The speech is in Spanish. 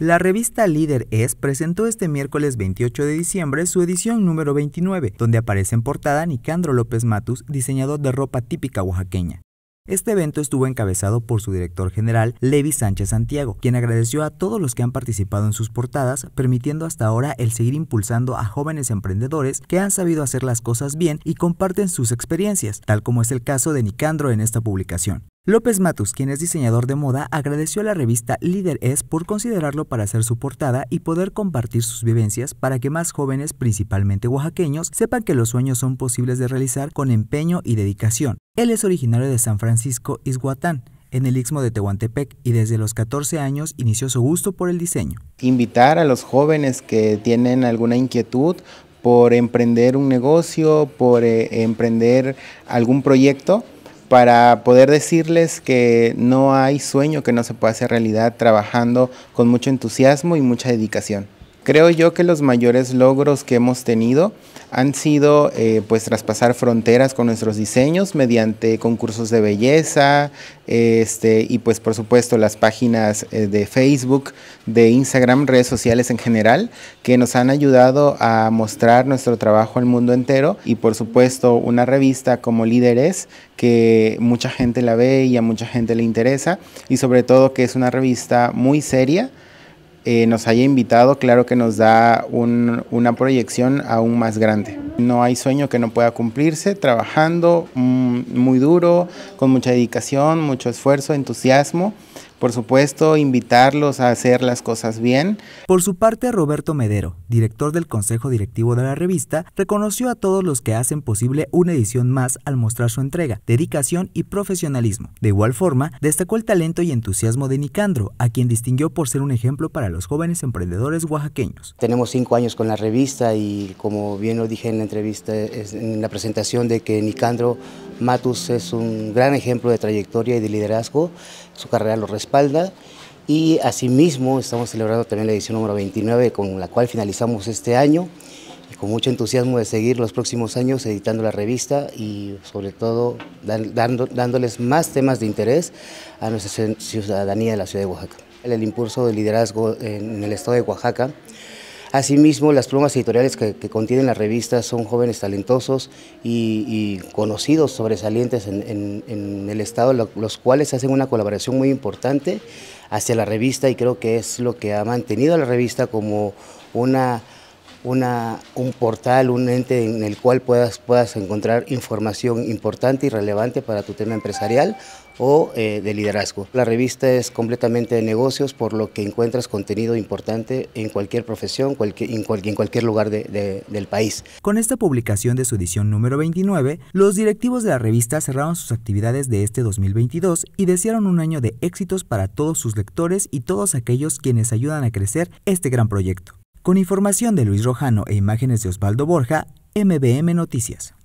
La revista Líder Es presentó este miércoles 28 de diciembre su edición número 29, donde aparece en portada Nicandro López Matus, diseñador de ropa típica oaxaqueña. Este evento estuvo encabezado por su director general, Levi Sánchez Santiago, quien agradeció a todos los que han participado en sus portadas, permitiendo hasta ahora el seguir impulsando a jóvenes emprendedores que han sabido hacer las cosas bien y comparten sus experiencias, tal como es el caso de Nicandro en esta publicación. López Matus, quien es diseñador de moda, agradeció a la revista Líder Es por considerarlo para ser su portada y poder compartir sus vivencias para que más jóvenes, principalmente oaxaqueños, sepan que los sueños son posibles de realizar con empeño y dedicación. Él es originario de San Francisco, Izhuatán, en el Istmo de Tehuantepec y desde los 14 años inició su gusto por el diseño. Invitar a los jóvenes que tienen alguna inquietud por emprender un negocio, por eh, emprender algún proyecto, para poder decirles que no hay sueño que no se pueda hacer realidad trabajando con mucho entusiasmo y mucha dedicación. Creo yo que los mayores logros que hemos tenido han sido eh, pues traspasar fronteras con nuestros diseños mediante concursos de belleza este, y pues por supuesto las páginas eh, de Facebook, de Instagram, redes sociales en general que nos han ayudado a mostrar nuestro trabajo al mundo entero y por supuesto una revista como Líderes que mucha gente la ve y a mucha gente le interesa y sobre todo que es una revista muy seria eh, nos haya invitado, claro que nos da una proyección aún más grande. No hay sueño que no pueda cumplirse trabajando mm, muy duro, con mucha dedicación, mucho esfuerzo, entusiasmo, por supuesto, invitarlos a hacer las cosas bien. Por su parte, Roberto Medero, director del Consejo Directivo de la revista, reconoció a todos los que hacen posible una edición más al mostrar su entrega, dedicación y profesionalismo. De igual forma, destacó el talento y entusiasmo de Nicandro, a quien distinguió por ser un ejemplo para los jóvenes emprendedores oaxaqueños. Tenemos cinco años con la revista y como bien lo dije en la entrevista, en la presentación de que Nicandro Matus es un gran ejemplo de trayectoria y de liderazgo, su carrera lo respalda y asimismo estamos celebrando también la edición número 29 con la cual finalizamos este año y con mucho entusiasmo de seguir los próximos años editando la revista y sobre todo dando, dándoles más temas de interés a nuestra ciudadanía de la ciudad de Oaxaca. El impulso del liderazgo en el estado de Oaxaca Asimismo, las plumas editoriales que, contienen la revista son jóvenes talentosos y, conocidos, sobresalientes en, en, el Estado, los cuales hacen una colaboración muy importante hacia la revista y creo que es lo que ha mantenido a la revista como una una, un portal, un ente en el cual puedas, puedas encontrar información importante y relevante para tu tema empresarial o eh, de liderazgo. La revista es completamente de negocios, por lo que encuentras contenido importante en cualquier profesión, cualquier, en, cualquier, lugar del país. Con esta publicación de su edición número 29, los directivos de la revista cerraron sus actividades de este 2022 y desearon un año de éxitos para todos sus lectores y todos aquellos quienes ayudan a crecer este gran proyecto. Con información de Luis Rojano e imágenes de Osvaldo Borja, MBM Noticias.